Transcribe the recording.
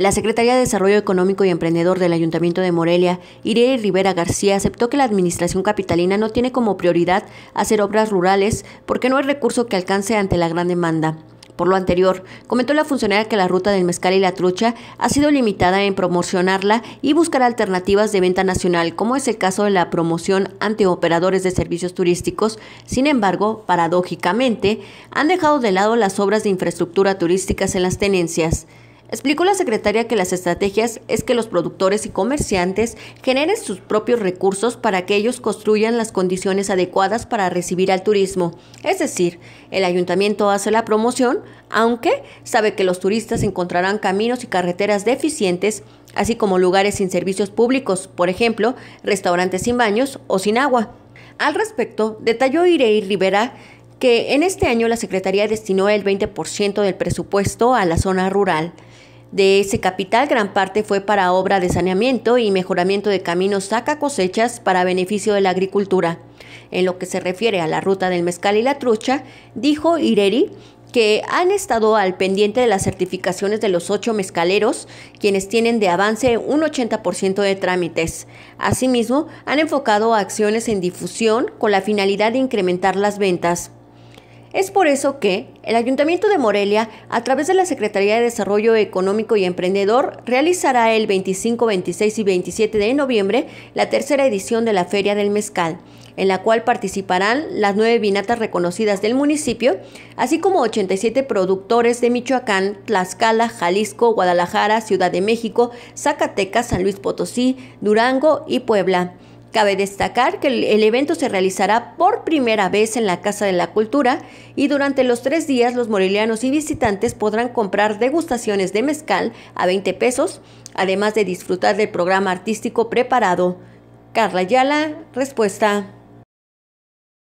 La secretaria de Desarrollo Económico y Emprendedor del Ayuntamiento de Morelia, Irene Rivera García, aceptó que la administración capitalina no tiene como prioridad hacer obras rurales porque no hay recurso que alcance ante la gran demanda. Por lo anterior, comentó la funcionaria que la ruta del mezcal y la trucha ha sido limitada en promocionarla y buscar alternativas de venta nacional, como es el caso de la promoción ante operadores de servicios turísticos. Sin embargo, paradójicamente, han dejado de lado las obras de infraestructura turísticas en las tenencias. Explicó la secretaria que las estrategias es que los productores y comerciantes generen sus propios recursos para que ellos construyan las condiciones adecuadas para recibir al turismo. Es decir, el ayuntamiento hace la promoción, aunque sabe que los turistas encontrarán caminos y carreteras deficientes, así como lugares sin servicios públicos, por ejemplo, restaurantes sin baños o sin agua. Al respecto, detalló Irei Rivera que en este año la Secretaría destinó el 20% del presupuesto a la zona rural. De ese capital, gran parte fue para obra de saneamiento y mejoramiento de caminos saca cosechas para beneficio de la agricultura. En lo que se refiere a la ruta del mezcal y la trucha, dijo Ireri que han estado al pendiente de las certificaciones de los ocho mezcaleros, quienes tienen de avance un 80% de trámites. Asimismo, han enfocado acciones en difusión con la finalidad de incrementar las ventas. Es por eso que el Ayuntamiento de Morelia, a través de la Secretaría de Desarrollo Económico y Emprendedor, realizará el 25, 26 y 27 de noviembre la tercera edición de la Feria del Mezcal, en la cual participarán las nueve vinatas reconocidas del municipio, así como 87 productores de Michoacán, Tlaxcala, Jalisco, Guadalajara, Ciudad de México, Zacatecas, San Luis Potosí, Durango y Puebla. Cabe destacar que el evento se realizará por primera vez en la Casa de la Cultura y durante los tres días los morelianos y visitantes podrán comprar degustaciones de mezcal a 20 pesos, además de disfrutar del programa artístico preparado. Carla Yala, respuesta.